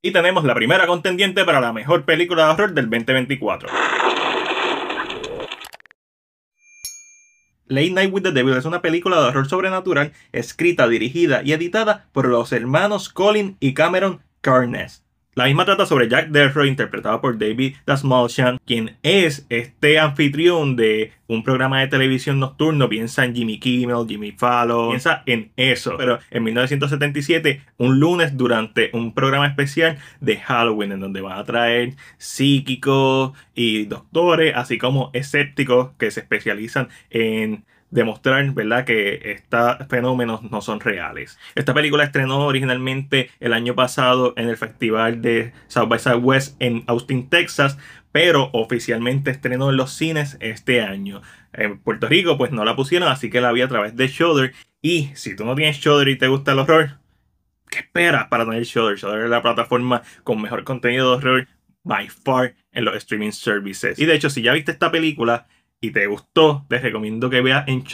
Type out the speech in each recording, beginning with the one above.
Y tenemos la primera contendiente para la mejor película de horror del 2024. Late Night with the Devil es una película de horror sobrenatural escrita, dirigida y editada por los hermanos Colin y Cameron Carnes. La misma trata sobre Jack Delroy, interpretado por David Dasmalchian, quien es este anfitrión de un programa de televisión nocturno. Piensa en Jimmy Kimmel, Jimmy Fallon, piensa en eso. Pero en 1977, un lunes, durante un programa especial de Halloween, en donde van a traer psíquicos y doctores, así como escépticos que se especializan en demostrar, ¿verdad?, que estos fenómenos no son reales. Esta película estrenó originalmente el año pasado en el Festival de South by Southwest en Austin, Texas, pero oficialmente estrenó en los cines este año. En Puerto Rico, pues no la pusieron, así que la vi a través de Shudder. Y si tú no tienes Shudder y te gusta el horror, ¿qué esperas para tener Shudder? Shudder es la plataforma con mejor contenido de horror by far en los streaming services. Y de hecho, si ya viste esta película, y te gustó, te recomiendo que veas en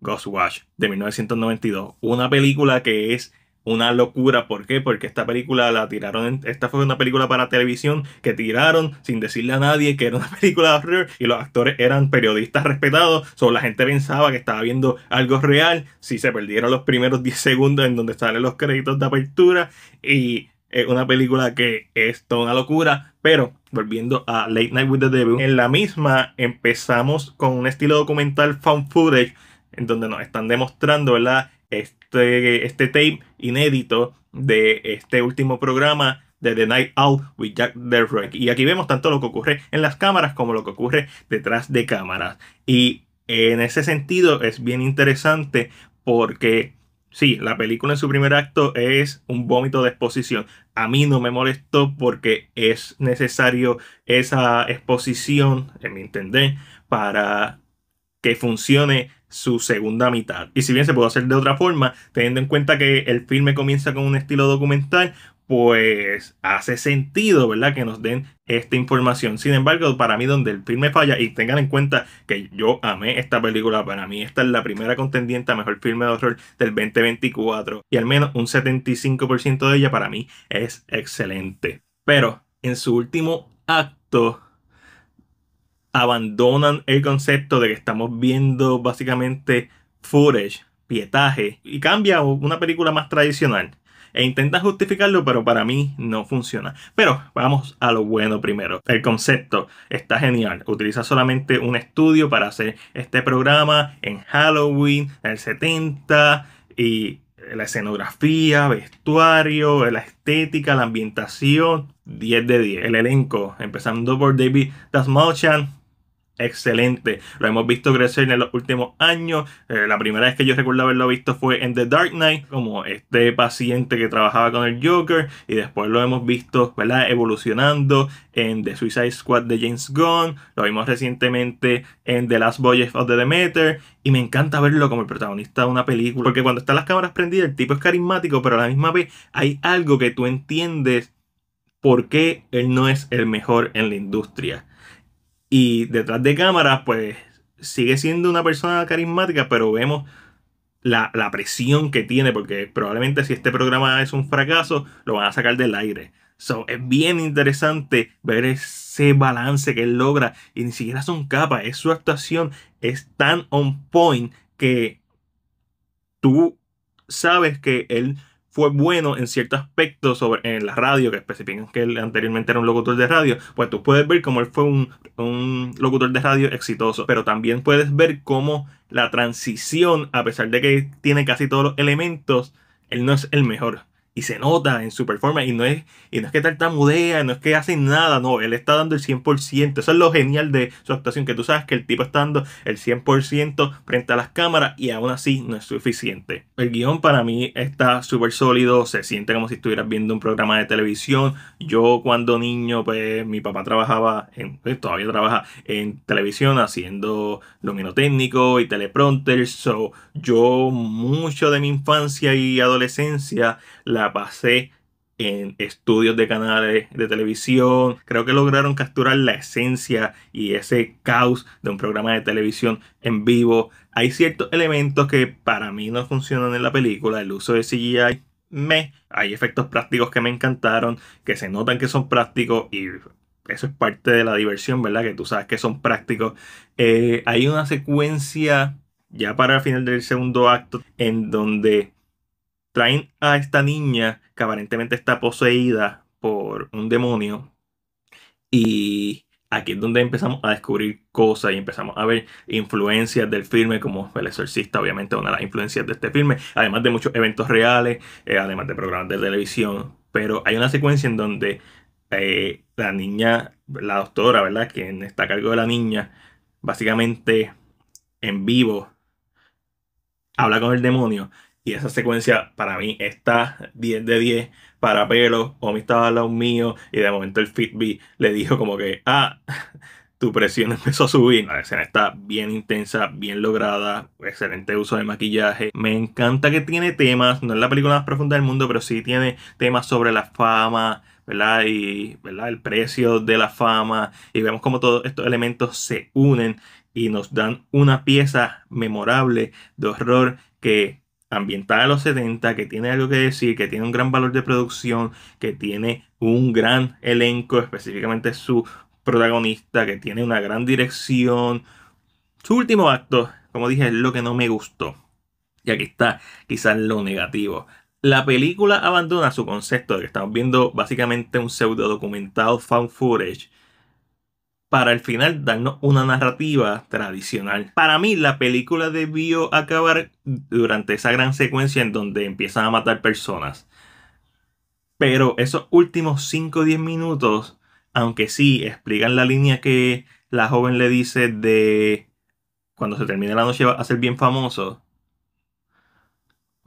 Ghostwatch de 1992. Una película que es una locura. ¿Por qué? Porque esta película la tiraron. esta fue una película para televisión que tiraron sin decirle a nadie que era una película de horror y los actores eran periodistas respetados. solo la gente pensaba que estaba viendo algo real. Si se perdieron los primeros 10 segundos en donde salen los créditos de apertura y es una película que es toda una locura, pero volviendo a Late Night with the Devil, en la misma empezamos con un estilo documental found footage, en donde nos están demostrando, Este, este tape inédito de este último programa de The Night Out with Jack Derrick. Y aquí vemos tanto lo que ocurre en las cámaras como lo que ocurre detrás de cámaras. Y en ese sentido es bien interesante porque Sí, la película en su primer acto es un vómito de exposición. A mí no me molestó porque es necesario esa exposición, en mi para que funcione su segunda mitad. Y si bien se puede hacer de otra forma, teniendo en cuenta que el filme comienza con un estilo documental, pues hace sentido, ¿verdad? Que nos den esta información. Sin embargo, para mí donde el filme falla, y tengan en cuenta que yo amé esta película, para mí esta es la primera contendiente a mejor filme de horror del 2024, y al menos un 75% de ella para mí es excelente. Pero en su último acto abandonan el concepto de que estamos viendo básicamente footage, pietaje, y cambia una película más tradicional. E intentan justificarlo, pero para mí no funciona. Pero vamos a lo bueno primero. El concepto está genial. Utiliza solamente un estudio para hacer este programa en Halloween, en el 70, y la escenografía, vestuario, la estética, la ambientación, 10 de 10. El elenco, empezando por David Dasmalchan, excelente. Lo hemos visto crecer en los últimos años. Eh, la primera vez que yo recuerdo haberlo visto fue en The Dark Knight, como este paciente que trabajaba con el Joker. Y después lo hemos visto ¿verdad? evolucionando en The Suicide Squad de James Gunn. Lo vimos recientemente en The Last Voyage of the Demeter. Y me encanta verlo como el protagonista de una película. Porque cuando están las cámaras prendidas, el tipo es carismático, pero a la misma vez hay algo que tú entiendes por qué él no es el mejor en la industria y detrás de cámaras, pues sigue siendo una persona carismática, pero vemos la, presión que tiene, porque probablemente si este programa es un fracaso, lo van a sacar del aire. So, es bien interesante ver ese balance que él logra. Y ni siquiera son capas, es su actuación, es tan on point que tú sabes que él fue bueno en cierto aspecto sobre, en la radio, que especifican que él anteriormente era un locutor de radio, pues tú puedes ver cómo él fue un, un locutor de radio exitoso, pero también puedes ver cómo la transición, a pesar de que tiene casi todos los elementos, él no es el mejor y se nota en su performance. Y no es, y no es que tartamudea, no es que hace nada, no, él está dando el 100%. Eso es lo genial de su actuación, que tú sabes que el tipo está dando el 100% frente a las cámaras y aún así no es suficiente. El guión para mí está súper sólido, se siente como si estuvieras viendo un programa de televisión. Yo cuando niño, pues mi papá trabajaba, en, pues, todavía trabaja en televisión haciendo luminotécnico y teleprompter. So, yo mucho de mi infancia y adolescencia la pasé en estudios de canales de televisión. Creo que lograron capturar la esencia y ese caos de un programa de televisión en vivo. Hay ciertos elementos que para mí no funcionan en la película. El uso de CGI me. Hay efectos prácticos que me encantaron, que se notan que son prácticos y eso es parte de la diversión, ¿verdad? Que tú sabes que son prácticos. Eh, hay una secuencia ya para el final del segundo acto en donde traen a esta niña que aparentemente está poseída por un demonio. Y aquí es donde empezamos a descubrir cosas y empezamos a ver influencias del filme, como El Exorcista, obviamente, una de las influencias de este filme, además de muchos eventos reales, eh, además de programas de televisión. Pero hay una secuencia en donde eh, la niña, la doctora, ¿verdad?, quien está a cargo de la niña, básicamente en vivo habla con el demonio y esa secuencia para mí está 10 de 10 para o me estaba al lado mío y de momento el Fitbit le dijo como que, ah, tu presión empezó a subir. La escena está bien intensa, bien lograda, excelente uso de maquillaje. Me encanta que tiene temas, no es la película más profunda del mundo, pero sí tiene temas sobre la fama, ¿verdad? Y el precio de la fama. Y vemos como todos estos elementos se unen y nos dan una pieza memorable de horror que ambientada a los 70, que tiene algo que decir, que tiene un gran valor de producción, que tiene un gran elenco, específicamente su protagonista, que tiene una gran dirección. Su último acto, como dije, es lo que no me gustó. Y aquí está quizás lo negativo. La película abandona su concepto de que estamos viendo básicamente un pseudo documentado found footage para el final darnos una narrativa tradicional. Para mí la película debió acabar durante esa gran secuencia en donde empiezan a matar personas. Pero esos últimos 5 o 10 minutos, aunque sí explican la línea que la joven le dice de cuando se termine la noche va a ser bien famoso,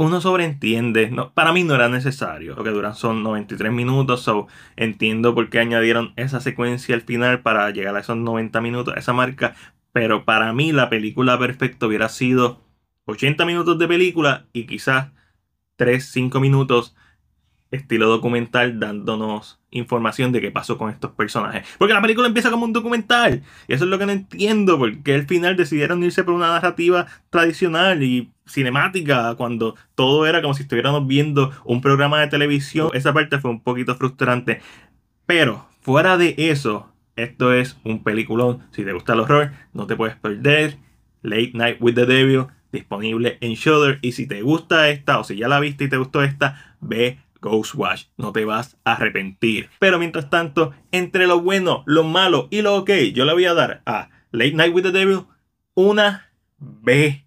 uno sobreentiende, para mí no era necesario, lo que duran son 93 minutos, so entiendo por qué añadieron esa secuencia al final para llegar a esos 90 minutos, esa marca, pero para mí la película perfecta hubiera sido 80 minutos de película y quizás 3, 5 minutos estilo documental dándonos información de qué pasó con estos personajes. Porque la película empieza como un documental. Y eso es lo que no entiendo, porque al final decidieron irse por una narrativa tradicional y cinemática, cuando todo era como si estuviéramos viendo un programa de televisión. Esa parte fue un poquito frustrante. Pero, fuera de eso, esto es un peliculón. Si te gusta el horror, no te puedes perder. Late Night with the Devil, disponible en Shudder. Y si te gusta esta, o si ya la viste y te gustó esta, ve Ghostwatch, No te vas a arrepentir. Pero mientras tanto, entre lo bueno, lo malo y lo ok, yo le voy a dar a Late Night with the Devil una B.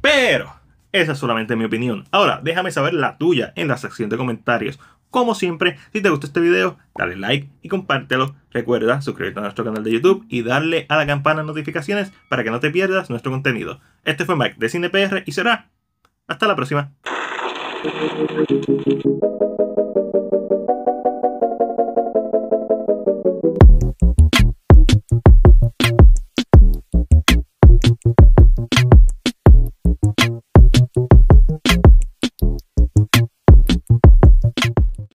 Pero esa es solamente mi opinión. Ahora, déjame saber la tuya en la sección de comentarios. Como siempre, si te gustó este video, dale like y compártelo. Recuerda suscribirte a nuestro canal de YouTube y darle a la campana de notificaciones para que no te pierdas nuestro contenido. Este fue Mike de CinePR y será hasta la próxima. Thank you.